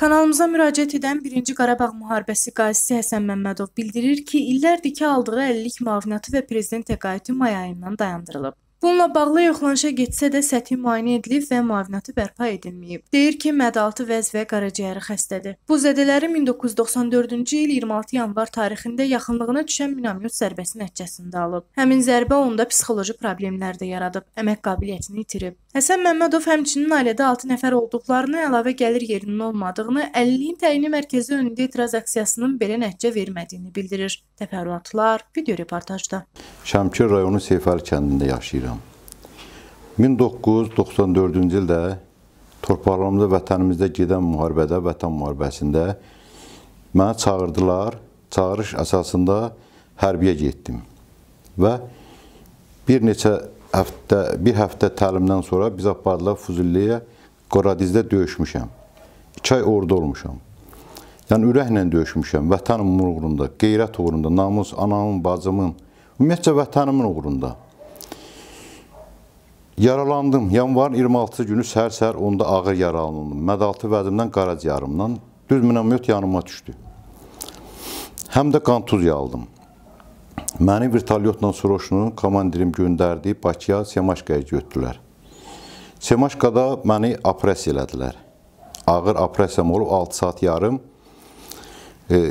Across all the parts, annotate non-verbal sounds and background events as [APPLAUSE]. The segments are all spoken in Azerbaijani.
Kanalımıza müraciət edən 1-ci Qarabağ müharibəsi qazisi Həsən Məmmədov bildirir ki, illərdir ki, aldığı əlillik müavinatı və prezident təqaüdü may ayından dayandırılıb. Bununla bağlı yoxlanışa getsə də səthi müayinə edilib və müavinəti bərpa edilməyib. Deyir ki, mədalı vəz və qaraciyəri xəstədir. Bu zədələri 1994-cü il 26 yanvar tarixində yaxınlığına düşən minamyot zərbəsi nəticəsində alıb. Həmin zərbə onda psixoloji problemlər də yaradıb, əmək qabiliyyətini itirib. Həsən Məmmədov həmçinin ailədə 6 nəfər olduqlarını, əlavə gəlir yerinin olmadığını, 50-in təyini mərkəzi önündə etiraz aksiyasının belə nəticə vermədiyini bildirir. Təfərrüatlar video reportajda. Şəmkir rayonu Seyfəli kəndində yaşayıram. 1994-cü ildə torpağımızda, vətənimizdə gedən müharibədə, vətən müharibəsində məni çağırdılar. Çağırış əsasında hərbiyə getdim. Və bir neçə həftə, bir həftə təlimdən sonra biz apardılar Füzulliyə, Qoradizdə döyüşmüşəm. 2 ay orada olmuşam. Yəni ürəklə döyüşmüşəm vətənim uğrunda, qeyrət uğrunda, namus, anamın, bacımın, ümumiyyətcə vətənimin uğrunda. Yaralandım. Yanvar 26-cı günü səhər-səhər onda ağır yaralandım. Mədaltı vədimdən qaraciyarımdan düz minamyot yanıma düşdü. Həm də kontuziya aldım. Məni vertolyotla Soroşunu komandirim göndərdi Bakıya, Semaşkaya götürdülər. Semaşkada məni apress elədilər. Ağır apressiyam olub 6 saat yarım. E,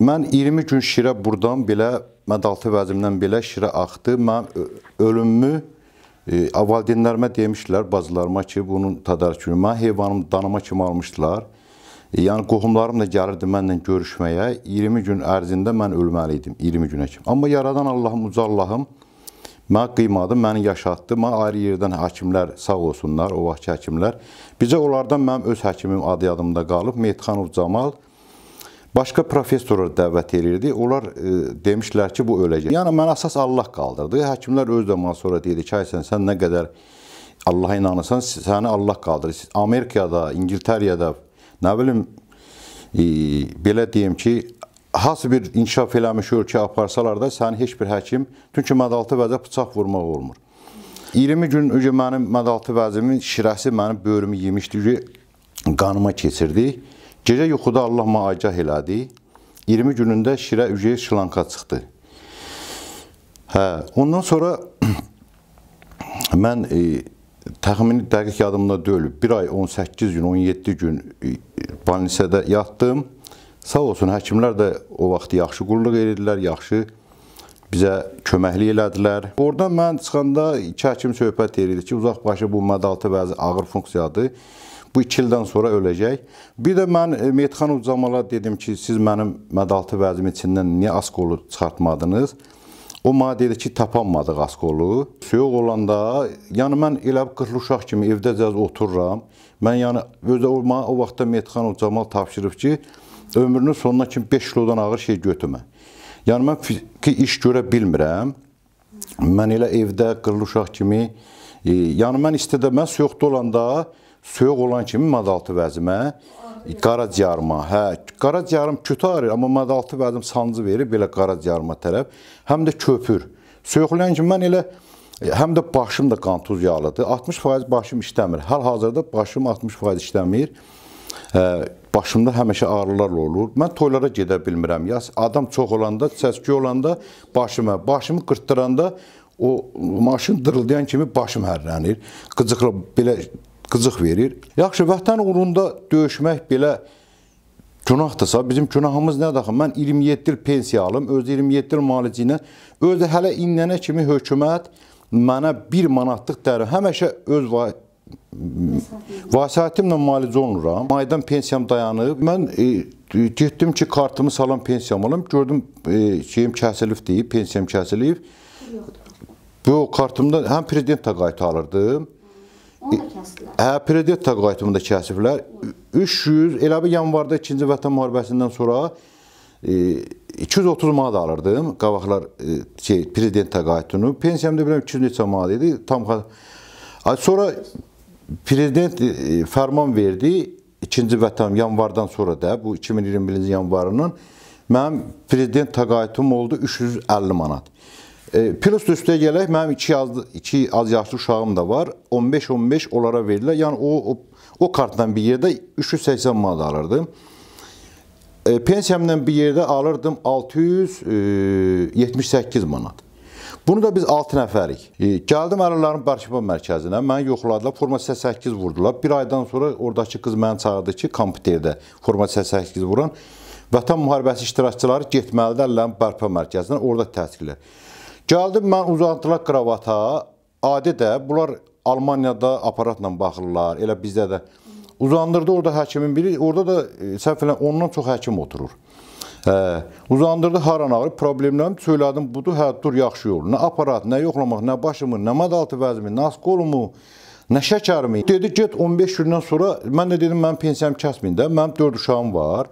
mən 20 gün şirə burdan belə, mədaltı vəzimdən belə şirə axdı. Mən ölümümü E, valideynlərimə demişdilər, bacılarıma ki, bunun tədarükünü mən heyvanımı danıma kimi almışdılar. E, yəni qohumlarım da gəlirdi mənlə görüşməyə. 20 gün ərzində mən ölməli idim, 20 günə kimi. Amma yaradan Allahım, uca Allahım Mən qıymadım, məni yaşatdı. Mən ayrı yerdən həkimlər sağ olsunlar, o vaxtki həkimlər. Bizə onlardan mənim öz həkimim adı yadımda qalıb, Mehtanov Camal başqa professoru dəvət edirdi. Onlar e, demişdilər ki, bu öləcək. Yəni mən əsas Allah qaldırdı. Həkimlər öz zaman sonra dedi ki, sən sən nə qədər Allaha inanırsan, səni Allah qaldırır. Amerikada, İngiltərədə, nə bilim, e, belə deyim ki, hansı bir inkişaf eləmiş ölkə aparsalar da səni heç bir həkim, çünki mədaltı vəzə bıçaq vurmaq olmur. 20 gün öncə mənim mədaltı vəzimin şirəsi mənim böyrümü yemişdi ki, qanıma keçirdi. Gecə yuxuda Allah məagah elədi. 20 günündə Şirə Ücey Şlanka çıxdı. Hə, ondan sonra [CLEARS THROAT] mən e, təxmini dəqiq yadımda deyil, 1 ay 18 gün, 17 gün e, banlisədə yatdım. Sağ olsun həkimlər də o vaxt yaxşı qulluq edirdilər, yaxşı bizə köməklik elədilər. Orda mən çıxanda iki həkim söhbət edirdi ki, uzaqbaşı bu medaltı vəzi ağır funksiyadır. Bu 2 ildən sonra öləcək. Bir də mən e, Meytxan Ucamala dedim ki, siz mənim mədaltı vəzim içindən niyə askolu çıxartmadınız? O mənə dedi ki, tapanmadıq askolu. Soyuq olanda, yəni mən elə qırlı uşaq kimi evdə cəz otururam. Mən yəni özə o, o vaxtda Meytxan Ucamal tapşırıb ki, ömrünün sonuna kimi 5 kilodan ağır şey götürmə. Yəni mən fiziki iş görə bilmirəm. Mən elə evdə qırlı uşaq kimi, e, yəni mən istedə mən soyuqda olanda soyuq olan kimi madaltı vəzimə qara ciyarma, hə, qara ciyarım kütə arır, amma madaltı vəzim sancı verir belə qara ciyarma tərəf. Həm də köpür. Soyuqlayan kimi mən elə e, həm də başım da qantuz yağlıdır. 60% başım işləmir. Hal-hazırda başım 60% işləmir. Hə, başımda həmişə ağrılar olur. Mən toylara gedə bilmirəm. Ya adam çox olanda, səs-küy olanda başıma, başımı qırtdıranda o maşın dırıldayan kimi başım hərlənir. Qıcıqla belə qızıq verir. Yaxşı, vətən uğrunda döyüşmək belə günahdısa, bizim günahımız nədir axı? Mən 27 il pensiya alım, öz 27 il maliciylə, özü hələ indənə kimi hökumət mənə 1 manatlıq dəri həmişə öz va vasiyətimlə malicə olunuram. Aydan pensiyam dayanıb. Mən e, getdim ki, kartımı salam pensiyam alım. Gördüm e, şeyim kəsilib deyib, pensiyam kəsilib. Bu kartımda həm prezident təqaüd alırdım. Onu da kəsdilər. Hə, Predetta qayıtımında kəsiblər. 300 elə bir yanvarda 2-ci Vətən müharibəsindən sonra e, 230 manat alırdım. Qabaqlar e, şey prezident təqaüdünü. Pensiyam da bilmirəm 200 neçə manat idi. Tam sonra prezident e, fərman verdi. 2-ci Vətən yanvardan sonra da bu 2021-ci yanvarının mənim prezident təqaüdüm oldu 350 manat. E, Plus üstə gələk, mənim 2 az 2 az yaşlı uşağım da var. 15-15 onlara verirlər. Yəni o o, o kartdan bir yerdə 380 manat alırdım. E, pensiyamdan bir yerdə alırdım 678 e, manat. Bunu da biz 6 nəfərik. E, gəldim Ərələrin Barşiba mərkəzinə. Məni yoxladılar. Forma 88 vurdular. Bir aydan sonra oradakı qız məni çağırdı ki, kompüterdə forma 88 vuran Vətən müharibəsi iştirakçıları getməlidirlər bərpa mərkəzinə, orada təhsil edirlər. Gəldim mən uzatdılar kravata. Adi də bunlar Almaniyada aparatla baxırlar. Elə bizdə də uzandırdı orada həkimin biri, orada da e, səhv elə ondan çox həkim oturur. Hə, uzandırdı haran ağrı problemlərim söylədim budur. Hə dur yaxşı yol. Nə aparat, nə yoxlamaq, nə başımı, nə madaltı vəzimi, nə qolumu, nə şəkərimi. Dedi get 15 gündən sonra mən də dedim mənim pensiyam kəsmində, mənim 4 uşağım var.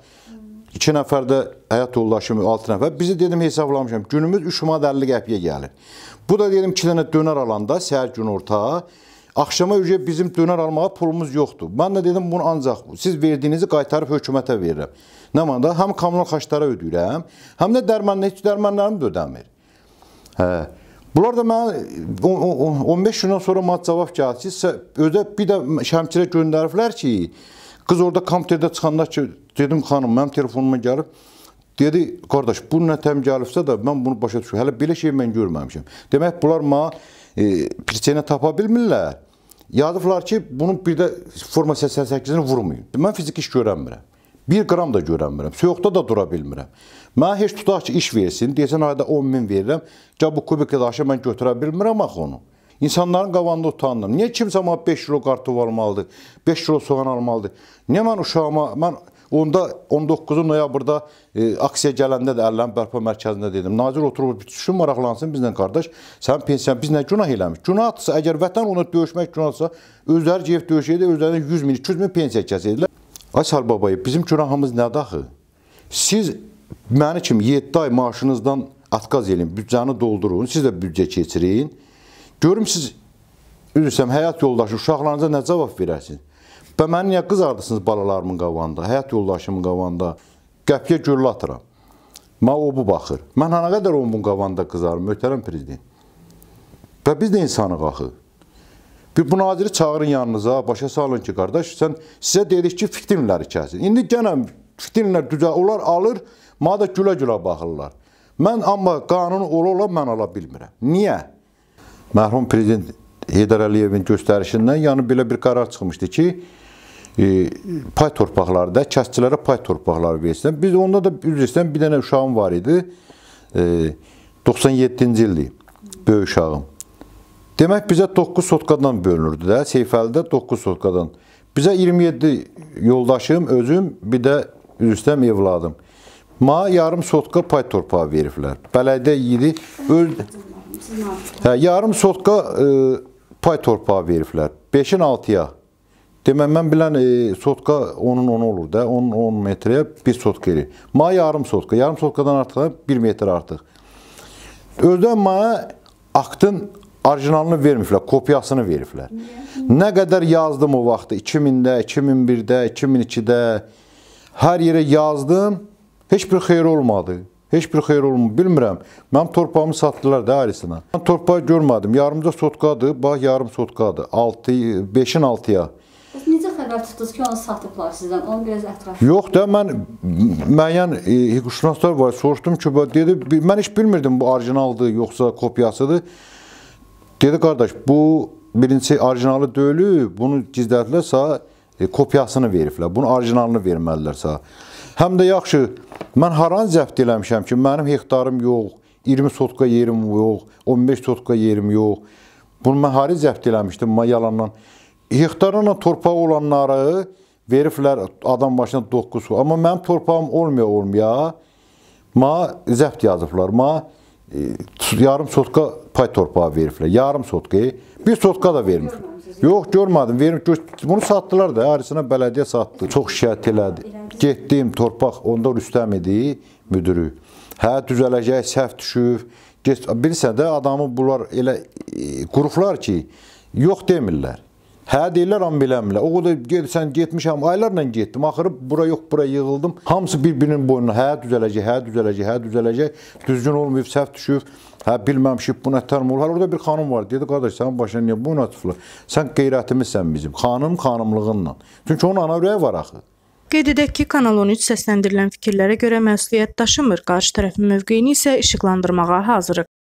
2 nəfər də həyat yoldaşım 6 nəfər. Bizi dedim hesablamışam. Günümüz 3 manat 50 qəpiyə gəlir. Bu da dedim 2 dənə dönər alanda səhər gün orta Axşama ücret bizim dönər almağa pulumuz yoxdur. Mən də dedim bunu ancaq siz verdiyinizi qaytarıb hökumətə verirəm. Nə məndə həm kommunal xərclərə ödəyirəm, həm də dərmanlı heç dərmanlarımı da ödəmir. Hə. Bunlar da mənə 15 gündən sonra mənə cavab gəldi. Sizə özə bir də Şəmkirə göndəriblər ki, Qız orada kompüterdə çıxanda ki, dedim xanım, mənim telefonuma gəlib dedi, qardaş, bu nə təm gəlibsə də mən bunu başa düşürəm. Hələ belə şey mən görməmişəm. Demək bunlar mənə e, pirçenə tapa bilmirlər. Yazıblar ki, bunun bir də forma 88-ini vurmayın. Mən fiziki iş görənmirəm. 1 qram da görənmirəm. Soyuqda da dura bilmirəm. Mənə heç tutaq ki, iş versin, deyəsən ayda 10 min verirəm. Gəl bu kubik daşı mən götürə bilmirəm axı onu. İnsanların qavanında utandım. Niyə kimsə mənə 5 kilo qartov almalıdır, 5 kilo soğan almalıdır? Niyə mən uşağıma, mən onda 19-cu noyabrda e, aksiya gələndə də Ərləm Bərpa Mərkəzində dedim. Nazir oturub düşün maraqlansın bizlə qardaş. Sən pensiyan biz nə günah eləmiş? Günahdısa əgər vətən ona döyüşmək günahdsa, özləri gedib döyüşəydi, özlərinə 100 min, 200 min pensiya kəsirdilər. Ay Sal babayev, bizim günahımız nədir axı? Siz məni kimi 7 ay maaşınızdan atqaz eləyin, büdcəni doldurun, siz də büdcə keçirin. Görüm siz üzrsəm həyat yoldaşı uşaqlarınıza nə cavab verəsiniz? Və məni niyə qızardısınız balalarımın qavanda, həyat yoldaşımın qavanda? Qəpiyə gürlə atıram. Ma o bu baxır. Mən hana hə qədər onun qavanda qızarım, möhtərəm prezident. Və biz də insanıq axı. Bir bu naziri çağırın yanınıza, başa salın ki, qardaş, sən sizə dedik ki, fitrinləri kəsin. İndi genə fitrinlər düzə, onlar alır, mənə də gülə-gülə baxırlar. Mən amma qanun ola-ola mən ala bilmirəm. Niyə? mərhum prezident Heydər Əliyevin göstərişindən yəni belə bir qərar çıxmışdı ki, e, pay torpaqlarında kəsçilərə pay torpaqları versin. Biz onda da üzr istəyirəm bir dənə uşağım var idi. 97-ci e, ildir böyük uşağım. Demək bizə 9 sotkadan bölünürdü də, Seyfəlidə 9 sotkadan. Bizə 27 yoldaşım, özüm, bir də üzr istəyirəm evladım. Ma yarım sotka pay torpağı veriblər. Bələdiyyə idi. Öz Hə, yarım sotqa e, pay torpağı veriblər. 5-in 6-ya. Demə mən bilən e, sotqa 10-un 10 olur da, 10 10 metrəyə 1 sotqa edir. Ma yarım sotqa, yarım sotqadan artıq 1 metr artıq. Özdən mənə aktın orijinalını vermiblər, kopyasını veriblər. Nə qədər yazdım o vaxtı, 2000-də, 2001-də, 2002-də hər yerə yazdım, heç bir xeyir olmadı. Heç bir xeyir olmur. Bilmirəm. Mənim torpağımı satdılar da ayrısına. Mən torpağı görmədim. Yarımca sotkadır, bax yarım sotkadır. 6 5-in 6-ya. Necə xəbər tutdunuz ki, onu satıblar sizdən? Onu biraz ətraf. Yox da mən müəyyən e, hüquqşünaslar var. Soruşdum ki, dedi, mən heç bilmirdim bu orijinaldır yoxsa kopyasıdır. Dedi qardaş, bu birinci orijinalı deyil, bunu gizlədilərsə e, kopyasını veriblər. Bunun orijinalını verməlidirsə. Həm də yaxşı, mən haran zəbt eləmişəm ki, mənim hektarım yox, 20 sotka yerim yox, 15 sotka yerim yox. Bunu mən hara zəbt eləmişdim, mən yalandan. Hektarına torpağı olanları veriblər adam başına 9 su. Amma mənim torpağım olmuyor olmuyor. Ma zəbt yazıblar. Ma e, yarım sotka pay torpağı veriblər. Yarım sotka. Bir sotka da vermir görmüsünüz? Yox, görmədim. Verim, bunu satdılar da, Arisana bələdiyyə satdı. Çox şikayət elədi. Getdim, torpaq, onda Rüstəm idi müdürü. Hə, düzələcək, səhv düşüb. Bilirsən də, adamı bunlar elə e, qruplar ki, yox demirlər. Hə deyirlər am biləmlə. O da ged sən getmişəm, aylarla getdim. Axırı bura yox, bura yığıldım. Hamısı bir-birinin boynuna hə düzələcək, hə düzələcək, hə düzələcək. Düzgün olmayıb, səhv düşüb. Hə bilməmişik bu nətər mol. Hələ orada bir xanım var. Dedi qardaş, sənin başına niyə bu natıflı? Sən qeyrətimizsən bizim. Xanım xanımlığınla. Çünki onun ana ürəyi var axı. Qeyd edək ki, Kanal 13 səsləndirilən fikirlərə görə məsuliyyət daşımır. Qarşı tərəfin mövqeyini isə işıqlandırmağa hazırıq.